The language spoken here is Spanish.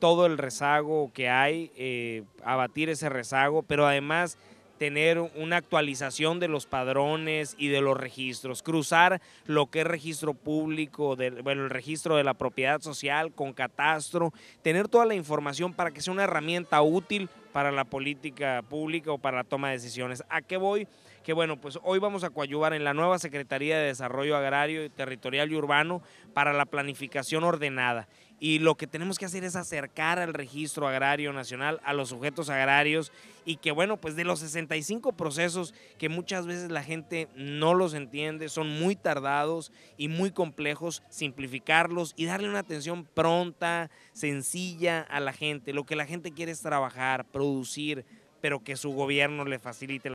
todo el rezago que hay, eh, abatir ese rezago, pero además tener una actualización de los padrones y de los registros, cruzar lo que es registro público, bueno, el registro de la propiedad social con catastro, tener toda la información para que sea una herramienta útil para la política pública o para la toma de decisiones. ¿A qué voy? Que bueno, pues hoy vamos a coadyuvar en la nueva Secretaría de Desarrollo Agrario, Territorial y Urbano para la planificación ordenada. Y lo que tenemos que hacer es acercar al registro agrario nacional a los sujetos agrarios y que bueno, pues de los 65 procesos que muchas veces la gente no los entiende, son muy tardados y muy complejos, simplificarlos y darle una atención pronta, sencilla a la gente. Lo que la gente quiere es trabajar, producir, pero que su gobierno le facilite